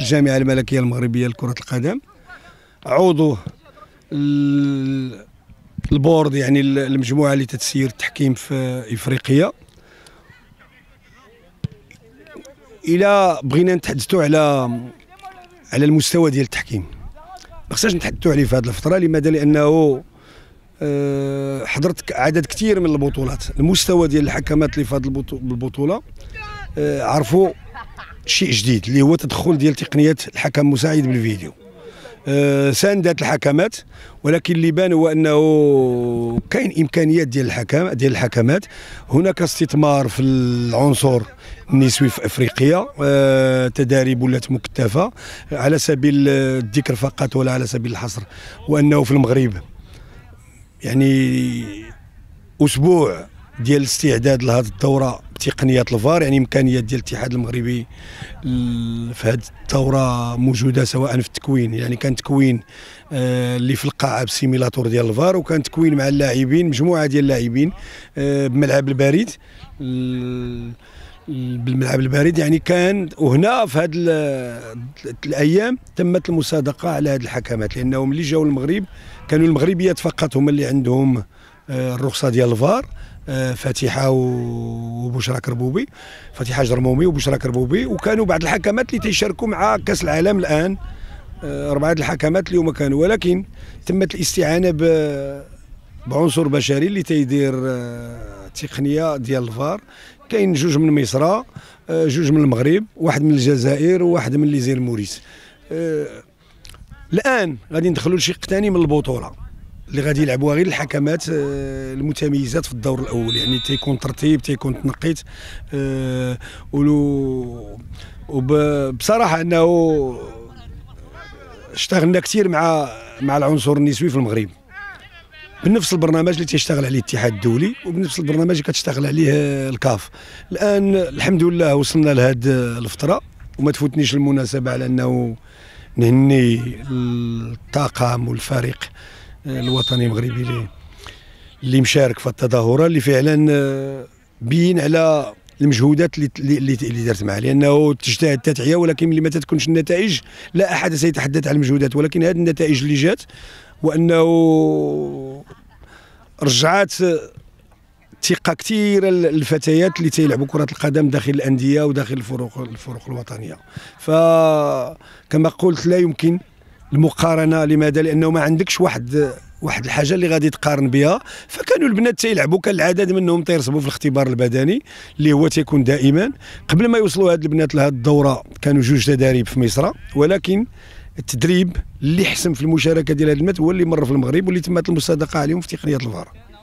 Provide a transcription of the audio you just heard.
الجامعه الملكيه المغربيه لكره القدم عضو البورد يعني المجموعه اللي تتسير التحكيم في افريقيا الى بغينا نتحدثوا على على المستوى ديال التحكيم ما خصناش نتحدثوا عليه في هذه الفتره لماذا لانه آه، حضرت عدد كثير من البطولات المستوى ديال الحكمات اللي في هذه البطوله آه، عرفوا شيء جديد اللي هو تدخل ديال تقنيه الحكم مساعد بالفيديو ساندت آه، ساندات الحكمات ولكن اللي بان هو انه كاين امكانيات ديال الحكم ديال الحكمات هناك استثمار في العنصر النسوي في افريقيا تدارب آه، تداريب ولات مكتفه على سبيل الذكر فقط ولا على سبيل الحصر وانه في المغرب يعني اسبوع ديال الاستعداد لهذه الدوره بتقنيات الفار يعني امكانيات ديال الاتحاد المغربي في هذه الثوره موجوده سواء في التكوين يعني كان تكوين آه، اللي في القاعه بسيميلاتور ديال الفار وكان تكوين مع اللاعبين مجموعه ديال اللاعبين آه، بملعب البريد بالملعب البارد يعني كان وهنا في هذه الايام تمت المصادقه على هذه الحكمات لانهم اللي جاوا المغرب كانوا المغربيات فقط هما اللي عندهم آه، الرخصه ديال الفار آه، فاتحه وبشرى كربوبي فاتحه جرمومي وبشرى كربوبي وكانوا بعض الحكمات اللي تيشاركوا مع كاس العالم الان اربعه آه، الحكمات اليوم كانوا ولكن تمت الاستعانه بعنصر بشري اللي تيدير التقنيه ديال الفار كاين جوج من مصر جوج من المغرب واحد من الجزائر وواحد من ليزير موريس الان غادي ندخلوا لشق ثاني من البطوله اللي غادي يلعبوها غير الحكمات آه، المتميزات في الدور الاول يعني تيكون ترتيب تيكون تنقيت آه، ولو وبصراحه انه اشتغلنا كثير مع مع العنصر النسوي في المغرب بنفس البرنامج اللي تيشتغل عليه الاتحاد الدولي وبنفس البرنامج اللي كتشتغل عليه آه، الكاف الان الحمد لله وصلنا لهاد الفتره وما تفوتنيش المناسبه على انه نهني الطاقم والفريق الوطني المغربي اللي اللي مشارك في التظاهره اللي فعلا آه، بين على المجهودات اللي اللي دارت معها لانه تجتهد تتعيا ولكن ملي ما تتكونش النتائج لا احد سيتحدث عن المجهودات ولكن هذه النتائج اللي جات وانه رجعات ثقه كثيره للفتيات اللي تيلعبوا كره القدم داخل الانديه وداخل الفرق الفرق الوطنيه فكما قلت لا يمكن المقارنه لماذا لانه ما عندكش واحد واحد الحاجه اللي غادي تقارن بها فكانوا البنات تيلعبوا كان العدد منهم تيرسبوا في الاختبار البدني اللي هو تيكون دائما قبل ما يوصلوا هاد البنات لهاد الدوره كانوا جوج تداريب في مصر ولكن التدريب اللي حسم في المشاركه ديال هاد البنات هو اللي مر في المغرب واللي تمت المصادقه عليهم في تقنيه الفار